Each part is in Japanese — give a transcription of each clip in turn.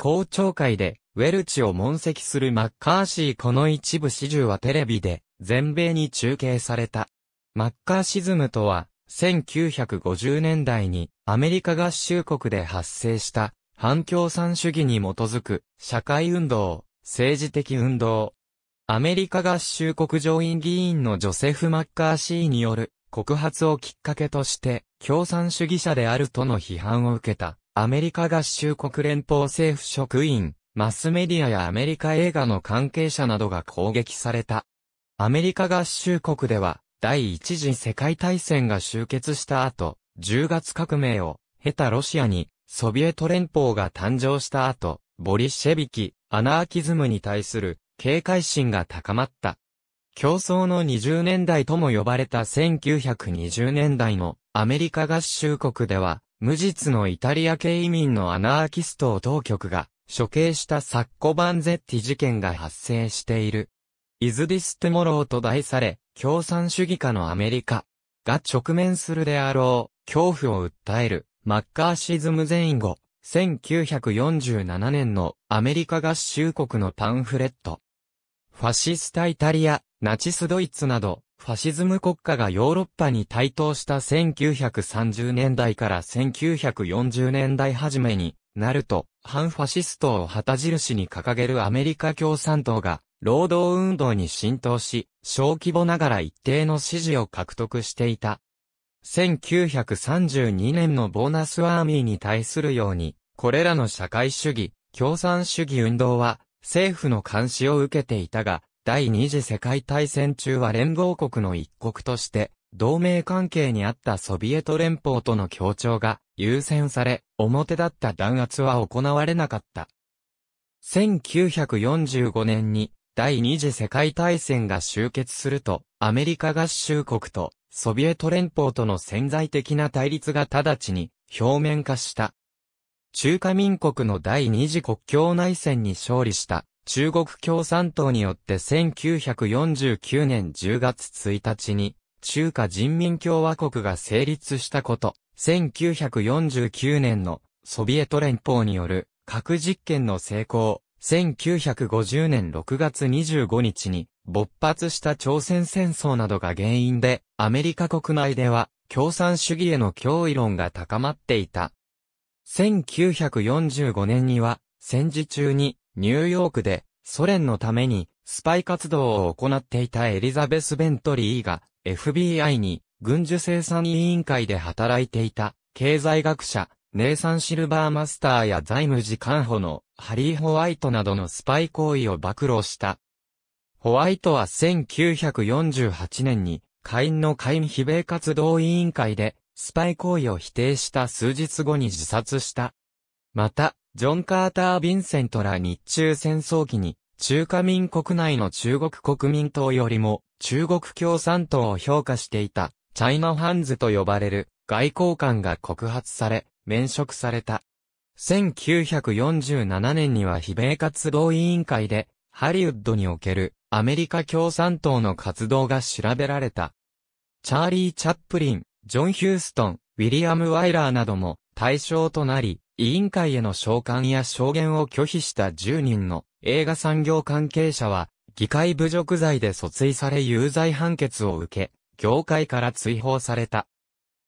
公聴会で、ウェルチを問責するマッカーシーこの一部始終はテレビで、全米に中継された。マッカーシズムとは、1950年代にアメリカ合衆国で発生した反共産主義に基づく社会運動、政治的運動。アメリカ合衆国上院議員のジョセフ・マッカーシーによる告発をきっかけとして共産主義者であるとの批判を受けた。アメリカ合衆国連邦政府職員、マスメディアやアメリカ映画の関係者などが攻撃された。アメリカ合衆国では、第一次世界大戦が終結した後、10月革命を経たロシアに、ソビエト連邦が誕生した後、ボリシェビキ、アナーキズムに対する警戒心が高まった。競争の20年代とも呼ばれた1920年代のアメリカ合衆国では、無実のイタリア系移民のアナーキストを当局が処刑したサッコバンゼッティ事件が発生している。イズディステモローと題され、共産主義下のアメリカが直面するであろう、恐怖を訴える、マッカーシズム前後、1947年のアメリカ合衆国のパンフレット。ファシスタイタリア、ナチスドイツなど、ファシズム国家がヨーロッパに台頭した1930年代から1940年代初めになると、反ファシストを旗印に掲げるアメリカ共産党が、労働運動に浸透し、小規模ながら一定の支持を獲得していた。1932年のボーナスアーミーに対するように、これらの社会主義、共産主義運動は、政府の監視を受けていたが、第二次世界大戦中は連合国の一国として、同盟関係にあったソビエト連邦との協調が優先され、表だった弾圧は行われなかった。1945年に第二次世界大戦が終結すると、アメリカ合衆国とソビエト連邦との潜在的な対立が直ちに表面化した。中華民国の第二次国境内戦に勝利した中国共産党によって1949年10月1日に中華人民共和国が成立したこと、1949年のソビエト連邦による核実験の成功、1950年6月25日に勃発した朝鮮戦争などが原因でアメリカ国内では共産主義への脅威論が高まっていた。1945年には戦時中にニューヨークでソ連のためにスパイ活動を行っていたエリザベス・ベントリーが FBI に軍需生産委員会で働いていた経済学者ネイサン・シルバーマスターや財務次官補のハリー・ホワイトなどのスパイ行為を暴露した。ホワイトは1948年に会員の会員非米活動委員会でスパイ行為を否定した数日後に自殺した。また、ジョン・カーター・ヴィンセントら日中戦争期に、中華民国内の中国国民党よりも、中国共産党を評価していた、チャイナハンズと呼ばれる外交官が告発され、免職された。1947年には非米活動委員会で、ハリウッドにおけるアメリカ共産党の活動が調べられた。チャーリー・チャップリン、ジョン・ヒューストン、ウィリアム・ワイラーなども対象となり、委員会への召喚や証言を拒否した10人の映画産業関係者は、議会侮辱罪で訴追され有罪判決を受け、業界から追放された。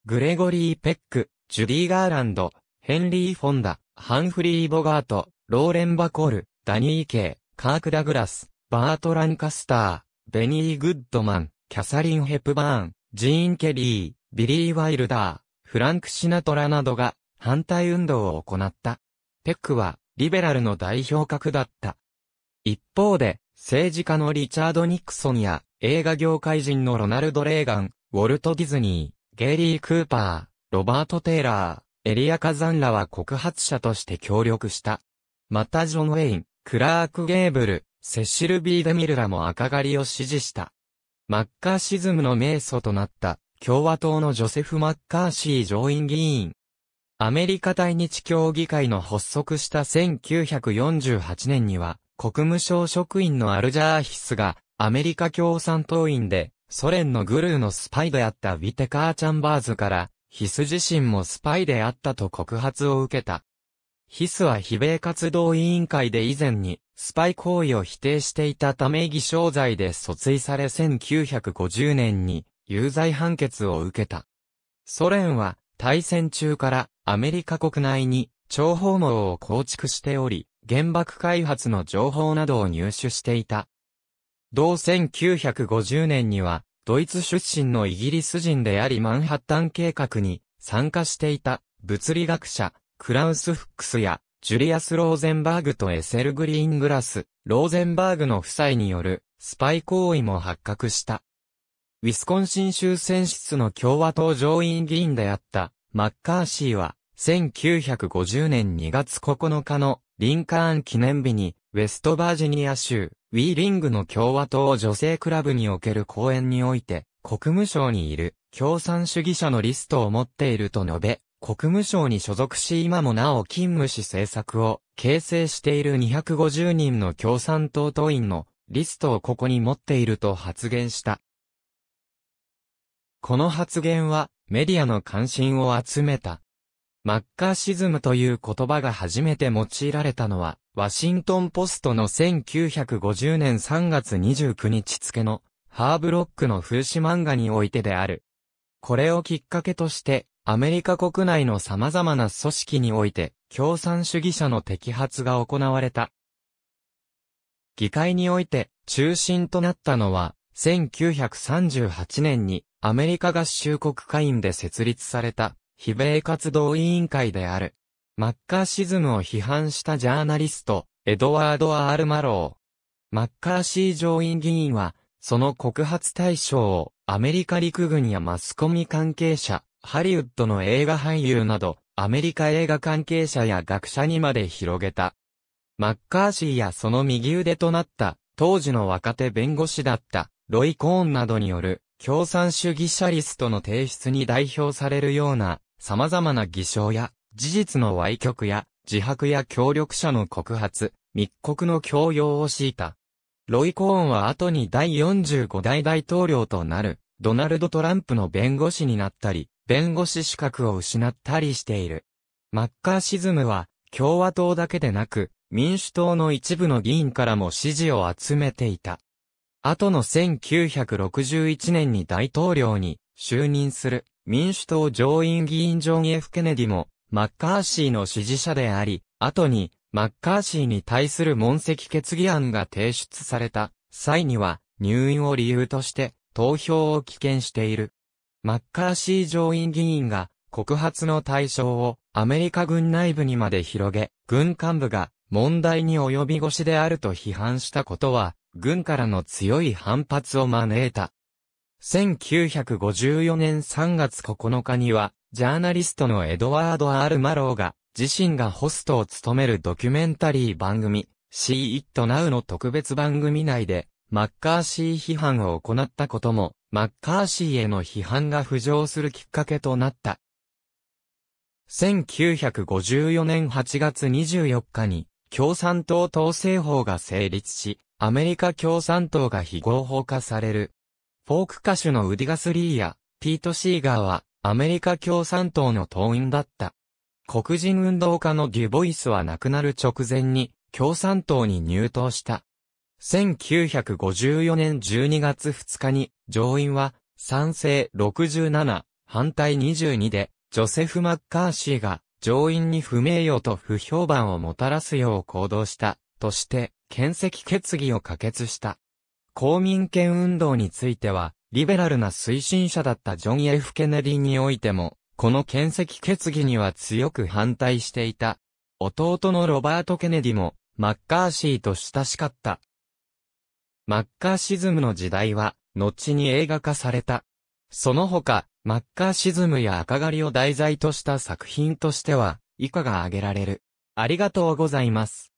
グレゴリー・ペック、ジュディ・ガーランド、ヘンリー・フォンダ、ハンフリー・ボガート、ローレン・バコール、ダニー・ケイ、カーク・ダグラス、バート・ランカスター、ベニー・グッドマン、キャサリン・ヘプバーン、ジーン・ケリー、ビリー・ワイルダー、フランク・シナトラなどが反対運動を行った。ペックは、リベラルの代表格だった。一方で、政治家のリチャード・ニクソンや、映画業界人のロナルド・レーガン、ウォルト・ディズニー、ゲイリー・クーパー、ロバート・テイラー、エリア・カザンらは告発者として協力した。またジョン・ウェイン、クラーク・ゲーブル、セシル・ビー・デミルらも赤狩りを支持した。マッカーシズムの名祖となった、共和党のジョセフ・マッカーシー上院議員、アメリカ対日協議会の発足した1948年には、国務省職員のアルジャーヒスが、アメリカ共産党員で、ソ連のグルーのスパイであったウィテカー・チャンバーズから、ヒス自身もスパイであったと告発を受けた。ヒスは非米活動委員会で以前に、スパイ行為を否定していたため偽証罪で訴追され1950年に、有罪判決を受けた。ソ連は、大戦中からアメリカ国内に諜報網を構築しており、原爆開発の情報などを入手していた。同1950年には、ドイツ出身のイギリス人でありマンハッタン計画に参加していた物理学者、クラウス・フックスやジュリアス・ローゼンバーグとエセル・グリーングラス、ローゼンバーグの夫妻によるスパイ行為も発覚した。ウィスコンシン州選出の共和党上院議員であったマッカーシーは1950年2月9日のリンカーン記念日に、ウェストバージニア州、ウィーリングの共和党女性クラブにおける講演において、国務省にいる共産主義者のリストを持っていると述べ、国務省に所属し今もなお勤務し政策を形成している250人の共産党党員のリストをここに持っていると発言した。この発言はメディアの関心を集めた。マッカーシズムという言葉が初めて用いられたのは、ワシントンポストの1950年3月29日付の、ハーブロックの風刺漫画においてである。これをきっかけとして、アメリカ国内の様々な組織において、共産主義者の摘発が行われた。議会において、中心となったのは、1938年にアメリカ合衆国会員で設立された非米活動委員会である。マッカーシズムを批判したジャーナリスト、エドワード・アール・マロー。マッカーシー上院議員は、その告発対象を、アメリカ陸軍やマスコミ関係者、ハリウッドの映画俳優など、アメリカ映画関係者や学者にまで広げた。マッカーシーやその右腕となった、当時の若手弁護士だった、ロイ・コーンなどによる、共産主義者リストの提出に代表されるような、様々な偽証や、事実の歪曲や、自白や協力者の告発、密告の強要を強いた。ロイ・コーンは後に第45代大統領となる、ドナルド・トランプの弁護士になったり、弁護士資格を失ったりしている。マッカーシズムは、共和党だけでなく、民主党の一部の議員からも支持を集めていた。後の1961年に大統領に就任する民主党上院議員ジョン・ F・ ケネディも、マッカーシーの支持者であり、後に、マッカーシーに対する問責決議案が提出された際には、入院を理由として、投票を棄権している。マッカーシー上院議員が、告発の対象をアメリカ軍内部にまで広げ、軍幹部が問題に及び腰であると批判したことは、軍からの強い反発を招いた。1954年3月9日には、ジャーナリストのエドワード・アール・マローが、自身がホストを務めるドキュメンタリー番組、シー・イット・ナウの特別番組内で、マッカーシー批判を行ったことも、マッカーシーへの批判が浮上するきっかけとなった。1954年8月24日に、共産党統制法が成立し、アメリカ共産党が非合法化される。フォーク歌手のウディガスリーやピート・シーガーはアメリカ共産党の党員だった。黒人運動家のデュボイスは亡くなる直前に共産党に入党した。1954年12月2日に上院は賛成67、反対22でジョセフ・マッカーシーが上院に不名誉と不評判をもたらすよう行動したとして、検責決議を可決した。公民権運動については、リベラルな推進者だったジョン・ F・ ケネディにおいても、この建設決議には強く反対していた。弟のロバート・ケネディも、マッカーシーと親しかった。マッカーシズムの時代は、後に映画化された。その他、マッカーシズムや赤狩りを題材とした作品としては、以下が挙げられる。ありがとうございます。